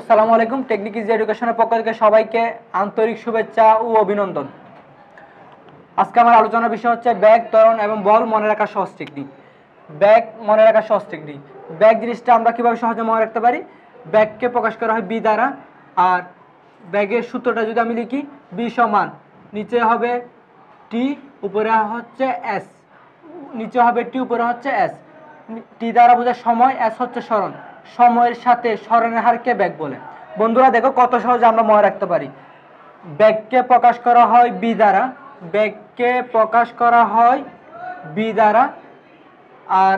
আসসালামু আলাইকুম technique easy এডুকেশনের পক্ষ থেকে সবাইকে আন্তরিক শুভেচ্ছা ও অভিনন্দন আজকে আমার আলোচনার বিষয় হচ্ছে ব্যাগ ত্বরণ এবং বল মনে রাখার সহজ টেকনিক ব্যাগ মনে রাখার সহজ টেকনিক ব্যাগ জিনিসটা আমরা কীভাবে সহজে মনে রাখতে পারি ব্যাগকে প্রকাশ করা হয় বি দ্বারা আর ব্যাগের সূত্রটা যদি আমি লিখি বি সমান নিচে হবে টি উপরে হচ্ছে এস নিচে হবে টি উপরে হচ্ছে এস টি দ্বারা বোঝায় সময় এস হচ্ছে স্মরণ সময়ের সাথে স্মরণের হারকে ব্যাগ বলে বন্ধুরা দেখো কত সহজে আমরা মনে রাখতে পারি ব্যাগকে প্রকাশ করা হয় বি দ্বারা ব্যাগকে প্রকাশ করা হয় বি দ্বারা আর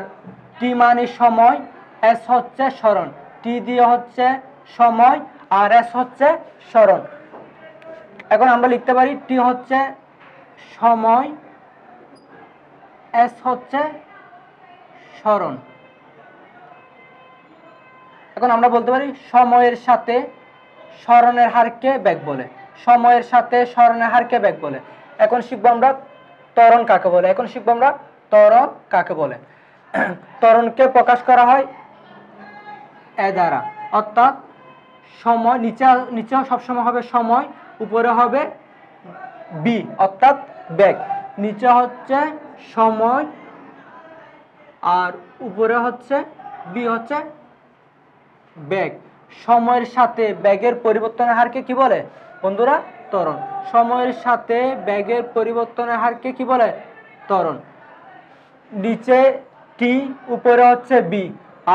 টি মানে সময় এস হচ্ছে স্মরণ টি দিয়ে হচ্ছে সময় আর এস হচ্ছে স্মরণ এখন আমরা লিখতে পারি টি হচ্ছে সময় এস হচ্ছে স্মরণ এখন আমরা বলতে পারি সময়ের সাথে স্মরণের হারকে ব্যাগ বলে সময়ের সাথে স্মরণের হারকে ব্যাগ বলে এখন শিখবো আমরা ত্বরণ কাকে বলে এখন শিখবো আমরা ত্বরণ কাকে বলে তরণকে প্রকাশ করা হয় এ দ্বারা অর্থাৎ সময় নিচে নিচেও সবসময় হবে সময় উপরে হবে বি অর্থাৎ ব্যাগ নিচে হচ্ছে সময় আর উপরে হচ্ছে বি হচ্ছে বেগ সময়ের সাথে ব্যাগের পরিবর্তনের হারকে কি বলে বন্ধুরা ত্বরণ সময়ের সাথে ব্যাগের পরিবর্তনের হারকে কি বলে ত্বরণ নিচে টি উপরে হচ্ছে বি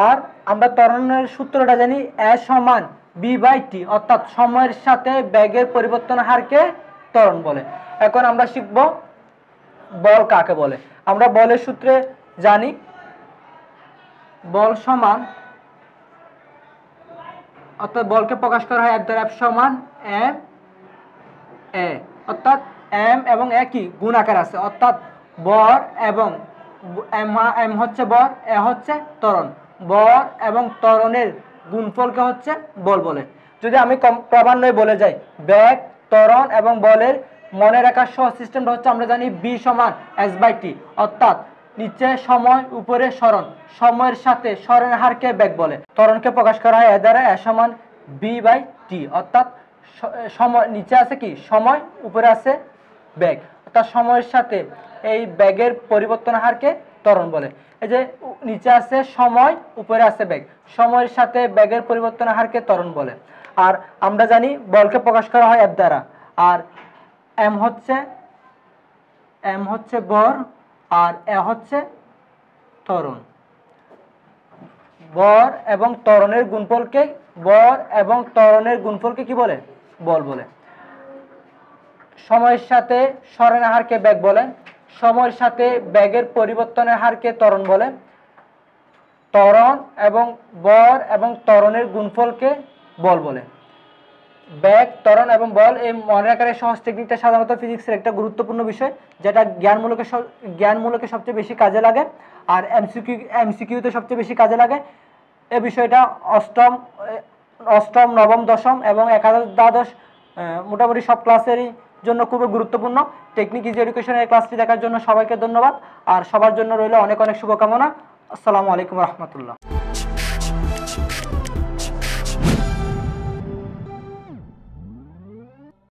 আর আমরা ত্বরণের সূত্রটা জানি এ সমান বি বাই টি অর্থাৎ সময়ের সাথে ব্যাগের পরিবর্তন হারকে ত্বরণ বলে এখন আমরা শিখব বল কাকে বলে আমরা বলের সূত্রে জানি বল সমান অর্থাৎ বলকে প্রকাশ করা হয় এক দ্বারা এফ সমান এম এ অর্থাৎ এম এবং এ কি গুণ আকার আছে অর্থাৎ বর এবং এম হচ্ছে বর এ হচ্ছে তরণ বর এবং তরণের গুণফলকে হচ্ছে বল বলে যদি আমি ক্রমান্বয়ে বলে যাই ব্যাগ তরণ এবং বলের মনে রাখার সহ সিস্টেমটা হচ্ছে আমরা জানি বি সমান এস বাই টি অর্থাৎ নিচে সময় উপরে স্মরণ সময়ের সাথে স্মরণের হারকে বেগ বলে ত্বরণকে প্রকাশ করা হয় এ দ্বারা এ সমান বি বাই টি অর্থাৎ সময় নিচে আছে কি সময় উপরে আছে ব্যাগ অর্থাৎ সময়ের সাথে এই ব্যাগের পরিবর্তন হারকে ত্বরণ বলে এই যে নিচে আছে সময় উপরে আছে ব্যাগ সময়ের সাথে ব্যাগের পরিবর্তন হারকে ত্বরণ বলে আর আমরা জানি বলকে প্রকাশ করা হয় অ্যাপ দ্বারা আর এম হচ্ছে এম হচ্ছে বর আর এ হচ্ছে তরুণ বর এবং তরণের গুণফলকে বর এবং তরণের গুণফলকে কি বলে বল বলে সময়ের সাথে স্মরণের হারকে ব্যাগ বলে সময়ের সাথে ব্যাগের পরিবর্তনের হারকে তরণ বলে তরণ এবং বর এবং তরণের গুণফলকে বল বলে ব্যাগ ত্বরণ এবং বল এই মনে রাখার সহজ টেকনিকটা সাধারণত ফিজিক্সের একটা গুরুত্বপূর্ণ বিষয় যেটা জ্ঞানমূলক জ্ঞানমূলকে সবচেয়ে বেশি কাজে লাগে আর এমসিকিউ এমসিকিউতে সবচেয়ে বেশি কাজে লাগে এ বিষয়টা অষ্টম অষ্টম নবম দশম এবং একাদশ দ্বাদশ মোটামুটি সব ক্লাসেরই জন্য খুবই গুরুত্বপূর্ণ টেকনিক ইজি এডুকেশনের ক্লাসটি দেখার জন্য সবাইকে ধন্যবাদ আর সবার জন্য রইল অনেক অনেক শুভকামনা আসসালামু আলাইকুম রহমতুল্লাহ